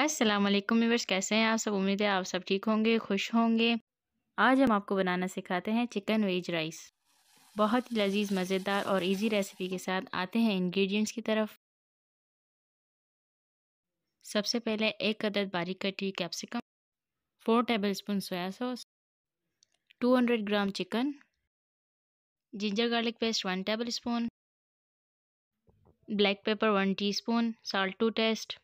अस्सलाम वालेकुम कैसे हैं आप सब उम्मीद है आप सब ठीक होंगे खुश होंगे आज हम आपको बनाना सिखाते हैं चिकन वेज राइस बहुत ही लजीज मज़ेदार और इजी रेसिपी के साथ आते हैं इंग्रेडिएंट्स की तरफ सबसे पहले एक अदद बारीक कटी capsicum four tablespoon soya sauce two hundred gram chicken ginger garlic paste one tablespoon black pepper one teaspoon salt to taste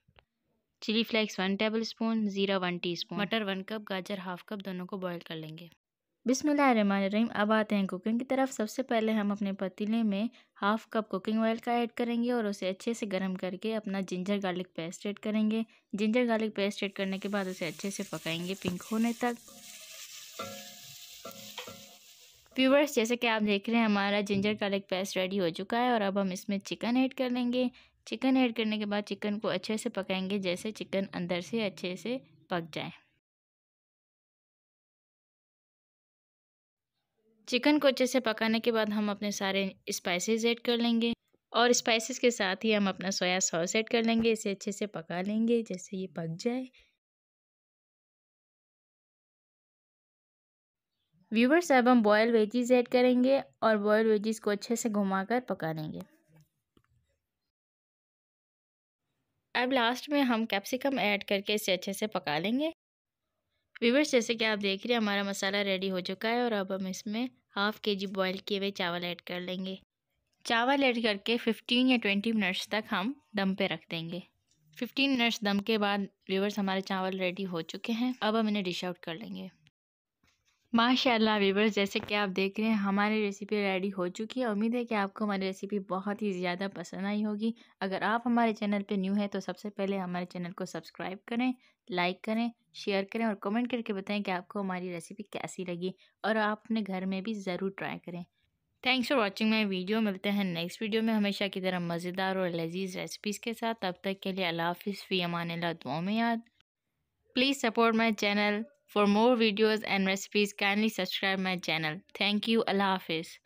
chilli flakes one tablespoon ज़ीरा वन टी स्पून मटर one cup गाजर half cup दोनों को boil कर लेंगे बिसमीम अब आते हैं कुकिंग की तरफ सबसे पहले हम अपने पतीले में हाफ़ कप कुकिंग ऑयल का ऐड करेंगे और उसे अच्छे से गर्म करके अपना जिंजर गार्लिक पेस्ट ऐड करेंगे जिंजर गार्लिक पेस्ट ऐड करने के बाद उसे अच्छे से पकाएंगे पिंक होने तक व्यूवर्स जैसे कि आप देख रहे हैं हमारा जिंजर गार्लिक पेस्ट रेडी हो चुका है और अब हम इसमें चिकन ऐड कर लेंगे चिकन ऐड करने के बाद चिकन को अच्छे से पकाएंगे जैसे चिकन अंदर से अच्छे से पक जाए चिकन को अच्छे से पकाने के बाद हम अपने सारे स्पाइसेस ऐड कर लेंगे और स्पाइसेस के साथ ही हम अपना सोया सॉस ऐड कर लेंगे इसे अच्छे से पका लेंगे जैसे ये पक जाए व्यूवर्स अब हम बॉयल वेजीज ऐड करेंगे और बॉयल वेजीज को अच्छे से घुमाकर पका लेंगे अब लास्ट में हम कैप्सिकम ऐड करके इसे अच्छे से पका लेंगे व्यूवर्स जैसे कि आप देख रहे हैं हमारा मसाला रेडी हो चुका है और अब हम इसमें हाफ़ के जी बॉयल किए हुए चावल ऐड कर लेंगे चावल ऐड करके 15 या 20 मिनट्स तक हम दम पे रख देंगे 15 मिनट्स दम के बाद व्यूवर्स हमारे चावल रेडी हो चुके हैं अब हम इन्हें डिश आउट कर लेंगे माशाल्लाह व्यूवर्स जैसे कि आप देख रहे हैं हमारी रेसिपी रेडी हो चुकी है उम्मीद है कि आपको हमारी रेसिपी बहुत ही ज़्यादा पसंद आई होगी अगर आप हमारे चैनल पर न्यू हैं तो सबसे पहले हमारे चैनल को सब्सक्राइब करें लाइक करें शेयर करें और कमेंट करके बताएं कि आपको हमारी रेसिपी कैसी लगी और आप अपने घर में भी ज़रूर ट्राई करें thanks for watching my video मिलते हैं नेक्स्ट वीडियो में हमेशा की तरह मज़ेदार और लजीज रेसिपीज़ के साथ तब तक के लिए अल्लाह फ़ी अमान दुआओं में याद please support my channel For more videos and recipes, kindly subscribe my channel. Thank you. Allah Hafiz.